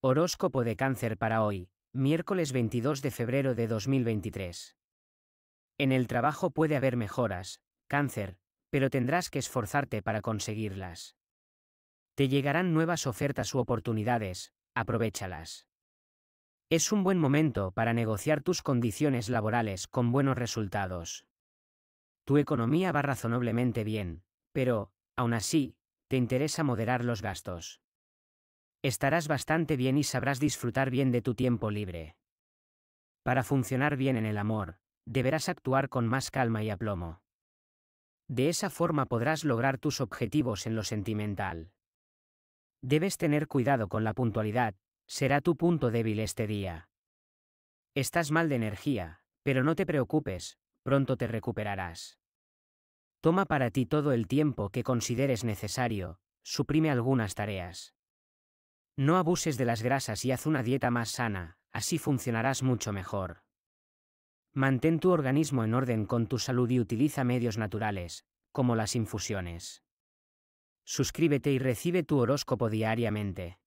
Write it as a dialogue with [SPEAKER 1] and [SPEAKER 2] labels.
[SPEAKER 1] Horóscopo de cáncer para hoy, miércoles 22 de febrero de 2023. En el trabajo puede haber mejoras, cáncer, pero tendrás que esforzarte para conseguirlas. Te llegarán nuevas ofertas u oportunidades, aprovechalas. Es un buen momento para negociar tus condiciones laborales con buenos resultados. Tu economía va razonablemente bien, pero, aún así, te interesa moderar los gastos estarás bastante bien y sabrás disfrutar bien de tu tiempo libre. Para funcionar bien en el amor, deberás actuar con más calma y aplomo. De esa forma podrás lograr tus objetivos en lo sentimental. Debes tener cuidado con la puntualidad, será tu punto débil este día. Estás mal de energía, pero no te preocupes, pronto te recuperarás. Toma para ti todo el tiempo que consideres necesario, suprime algunas tareas. No abuses de las grasas y haz una dieta más sana, así funcionarás mucho mejor. Mantén tu organismo en orden con tu salud y utiliza medios naturales, como las infusiones. Suscríbete y recibe tu horóscopo diariamente.